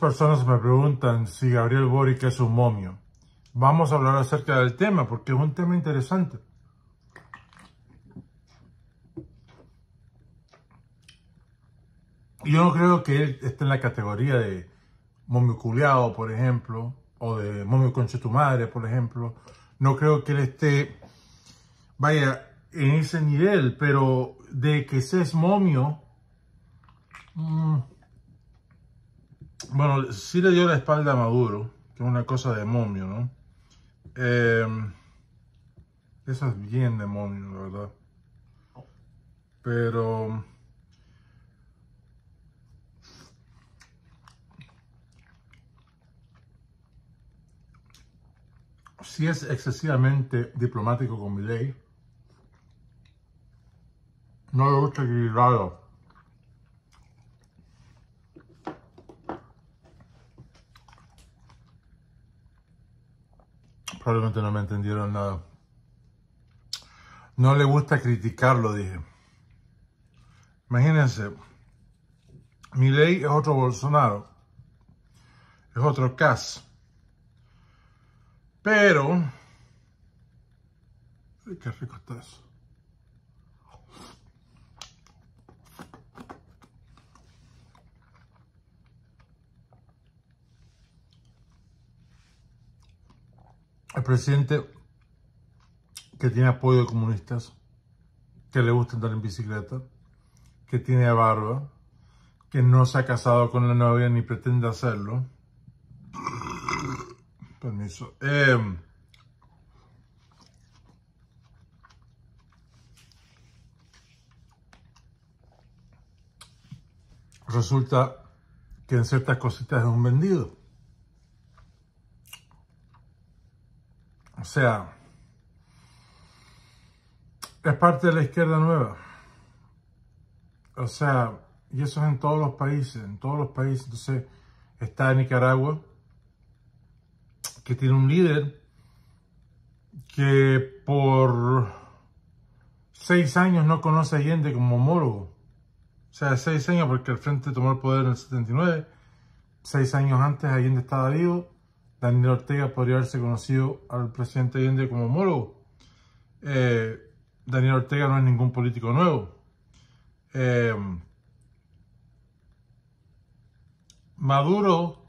personas me preguntan si Gabriel Boric es un momio. Vamos a hablar acerca del tema porque es un tema interesante. Yo no creo que él esté en la categoría de momio culeado, por ejemplo, o de momio conchetumadre tu madre, por ejemplo. No creo que él esté, vaya, en ese nivel, pero de que es momio, mmm, bueno, sí le dio la espalda a Maduro, que es una cosa de momio, ¿no? Eh, eso es bien demonio, la verdad. Pero... Si es excesivamente diplomático con mi ley, no le gusta algo. Probablemente no me entendieron nada. No le gusta criticarlo, dije. Imagínense, mi ley es otro Bolsonaro, es otro Cas. Pero, qué rico está eso. presidente que tiene apoyo de comunistas, que le gusta andar en bicicleta, que tiene barba, que no se ha casado con la novia ni pretende hacerlo. Permiso. Em, resulta que en ciertas cositas es un vendido. O sea, es parte de la izquierda nueva. O sea, y eso es en todos los países, en todos los países. Entonces, está Nicaragua, que tiene un líder que por seis años no conoce a Allende como homólogo. O sea, seis años porque el Frente tomó el poder en el 79. Seis años antes Allende estaba vivo Daniel Ortega podría haberse conocido al presidente Allende como homólogo. Eh, Daniel Ortega no es ningún político nuevo. Eh, Maduro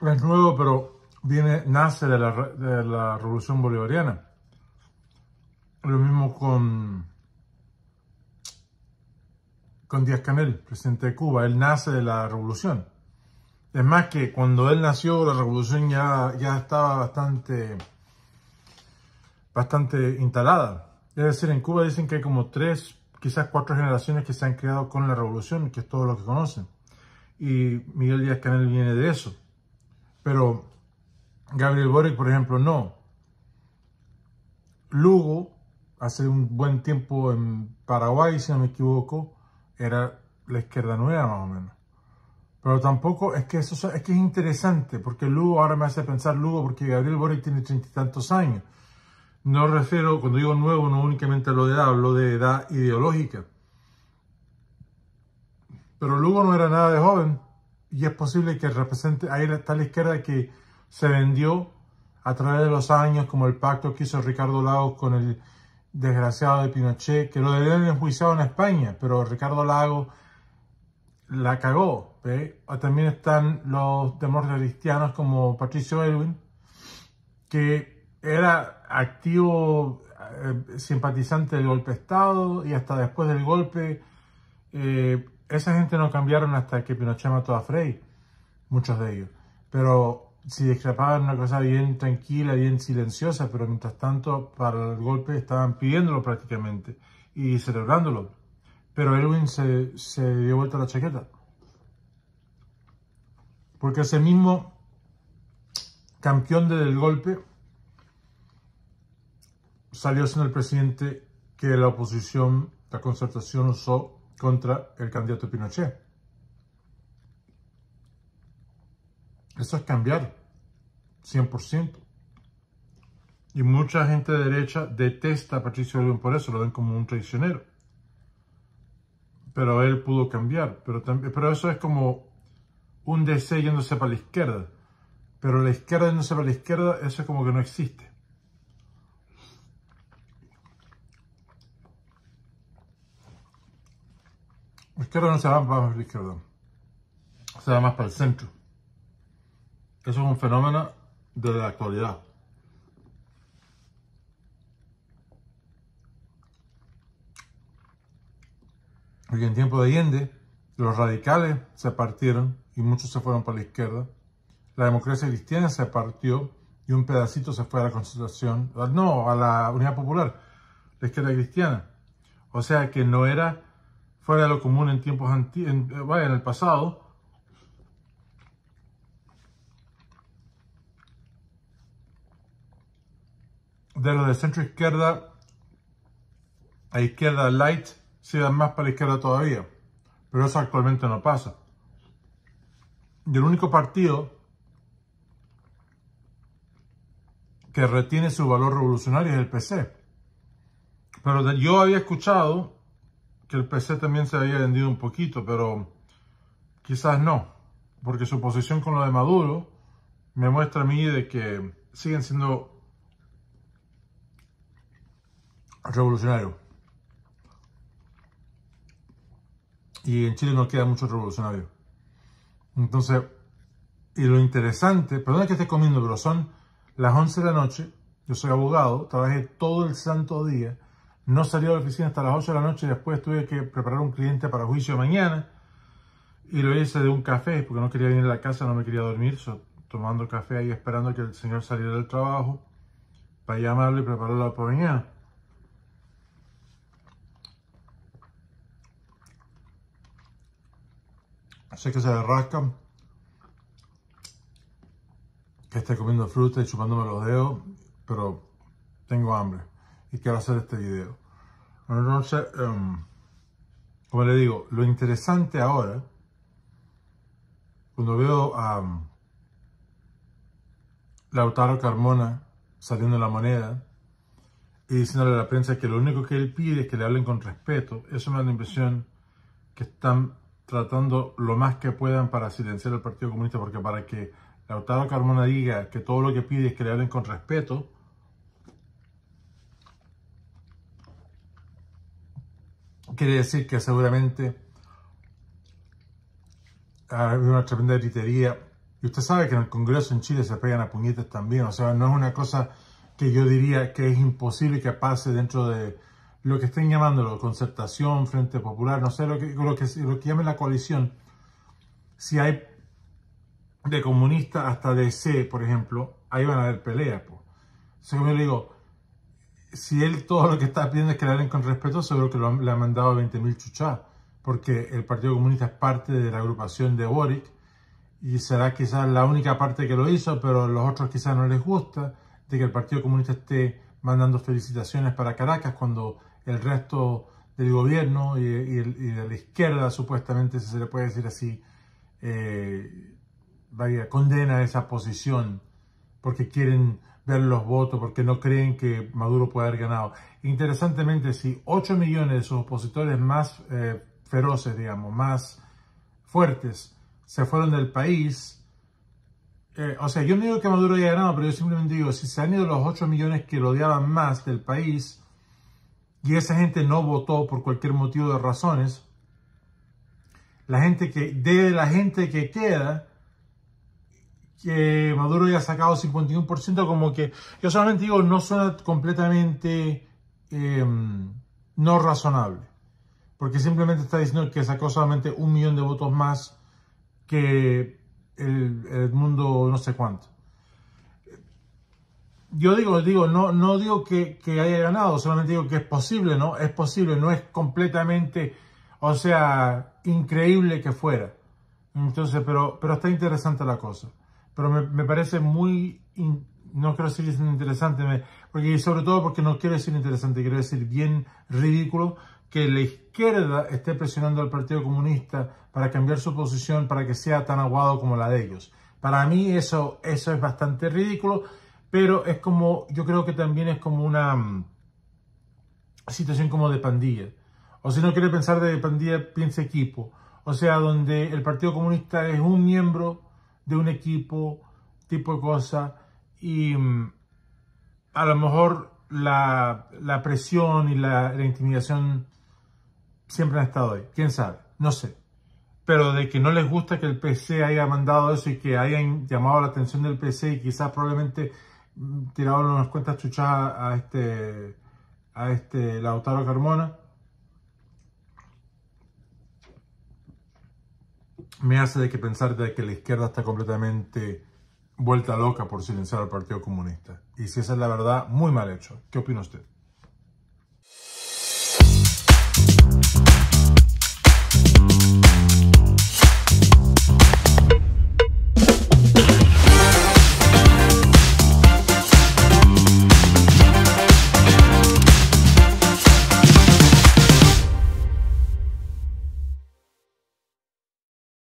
es nuevo, pero viene, nace de la, revolución bolivariana. Lo mismo con, con Díaz Canel, presidente de Cuba. Él nace de la revolución. Es más que cuando él nació la revolución ya, ya estaba bastante, bastante instalada. Es decir, en Cuba dicen que hay como tres, quizás cuatro generaciones que se han creado con la revolución, que es todo lo que conocen. Y Miguel Díaz Canel viene de eso. Pero Gabriel Boric, por ejemplo, no. Lugo, hace un buen tiempo en Paraguay, si no me equivoco, era la izquierda nueva más o menos. Pero tampoco es que eso es que es interesante, porque Lugo ahora me hace pensar Lugo, porque Gabriel Boric tiene treinta y tantos años. No refiero, cuando digo nuevo, no únicamente a lo de edad, hablo de edad ideológica. Pero Lugo no era nada de joven y es posible que represente, ahí está la izquierda que se vendió a través de los años, como el pacto que hizo Ricardo Lagos con el desgraciado de Pinochet, que lo deben enjuiciado en España, pero Ricardo Lagos la cagó. Ah, también están los demócratas cristianos como Patricio Elwin, que era activo eh, simpatizante del golpe de Estado y hasta después del golpe. Eh, esa gente no cambiaron hasta que Pinochet mató a Frey, muchos de ellos. Pero si discrepaban una cosa bien tranquila, bien silenciosa, pero mientras tanto para el golpe estaban pidiéndolo prácticamente y celebrándolo. Pero Erwin se, dio vuelta la chaqueta. Porque ese mismo campeón del golpe salió siendo el presidente que la oposición, la concertación usó contra el candidato Pinochet. Eso es cambiar, 100%. Y mucha gente de derecha detesta a Patricio Erwin por eso, lo ven como un traicionero pero él pudo cambiar. Pero, pero eso es como un DC yéndose para la izquierda. Pero la izquierda yéndose para la izquierda, eso es como que no existe. La izquierda no se va más para la izquierda, se va más para el centro. Eso es un fenómeno de la actualidad. Porque en tiempo de Allende, los radicales se partieron y muchos se fueron para la izquierda. La democracia cristiana se partió y un pedacito se fue a la Constitución, no, a la Unidad Popular, la izquierda cristiana. O sea que no era fuera de lo común en tiempos antiguos, eh, en el pasado. De lo de centro izquierda a izquierda light si dan más para la izquierda todavía. Pero eso actualmente no pasa. Y el único partido que retiene su valor revolucionario es el PC. Pero yo había escuchado que el PC también se había vendido un poquito, pero quizás no, porque su posición con lo de Maduro me muestra a mí de que siguen siendo revolucionarios. y en Chile no queda mucho revolucionario. Entonces, y lo interesante, perdona que esté comiendo, pero son las 11 de la noche, yo soy abogado, trabajé todo el santo día, no salí de la oficina hasta las 8 de la noche, después tuve que preparar un cliente para juicio mañana, y lo hice de un café, porque no quería venir a la casa, no me quería dormir, tomando café ahí esperando que el señor saliera del trabajo, para llamarlo y prepararlo para mañana. sé que se derrascan, que esté comiendo fruta y chupándome los dedos, pero tengo hambre y quiero hacer este video. Em, como le digo, lo interesante ahora, cuando veo a em, Lautaro Carmona saliendo de la moneda y diciéndole a la prensa que lo único que él pide es que le hablen con respeto, eso me da la impresión que están tratando lo más que puedan para silenciar al Partido Comunista, porque para que Lautaro Carmona diga que todo lo que pide es que le hablen con respeto, quiere decir que seguramente hay una tremenda gritería. Y usted sabe que en el Congreso en Chile se pegan a puñetes también, o sea, no es una cosa que yo diría que es imposible que pase dentro de lo que estén llamándolo, concertación, Frente Popular, no sé, lo que, lo que, lo que llamen la coalición, si hay de comunista hasta de C, por ejemplo, ahí van a haber peleas. Po. Entonces, como yo le digo, si él todo lo que está pidiendo es que le hablen con respeto, seguro que lo le han mandado 20.000 chuchas, porque el Partido Comunista es parte de la agrupación de Boric y será quizás la única parte que lo hizo, pero a los otros quizás no les gusta de que el Partido Comunista esté mandando felicitaciones para Caracas cuando el resto del gobierno y, de la izquierda, supuestamente, si se le puede decir así, eh, vaya, condena esa posición porque quieren ver los votos, porque no creen que Maduro pueda haber ganado. Interesantemente, si 8 millones de sus opositores más eh, feroces, digamos, más fuertes, se fueron del país, eh, o sea, yo no digo que Maduro haya ganado, pero yo simplemente digo, si se han ido los 8 millones que lo odiaban más del país, y esa gente no votó por cualquier motivo de razones, la gente que, de la gente que queda, que Maduro haya sacado 51%, como que yo solamente digo, no suena completamente em, no razonable, porque simplemente está diciendo que sacó solamente un millón de votos más que el mundo no sé cuánto yo digo, digo, no, no digo que, haya ganado, solamente digo que es posible, ¿no? Es posible, no es completamente, o sea, increíble que fuera. Entonces, pero, pero está interesante la cosa. Pero me, parece muy, no quiero decir interesante, porque sobre todo porque no quiero decir interesante, quiero decir bien ridículo que la izquierda esté presionando al Partido Comunista para cambiar su posición para que sea tan aguado como la de ellos. Para mí eso es bastante ridículo pero es como, yo creo que también es como una mm, situación como de pandilla. O si no quiere pensar de pandilla, piensa equipo. O sea, donde el Partido Comunista es un miembro de un equipo, tipo de cosa, y mm, a lo mejor la, presión y la, la intimidación siempre han estado ahí. ¿Quién sabe? No sé. Pero de que no les gusta que el PC haya mandado eso y que hayan llamado la atención del PC y quizás probablemente Mm, tirado unas cuentas chuchadas a, a, este a este Lautaro Carmona. Me hace de que pensar de que la izquierda está completamente vuelta loca por silenciar al Partido Comunista. Y si esa es la verdad, muy mal hecho. ¿Qué opina usted?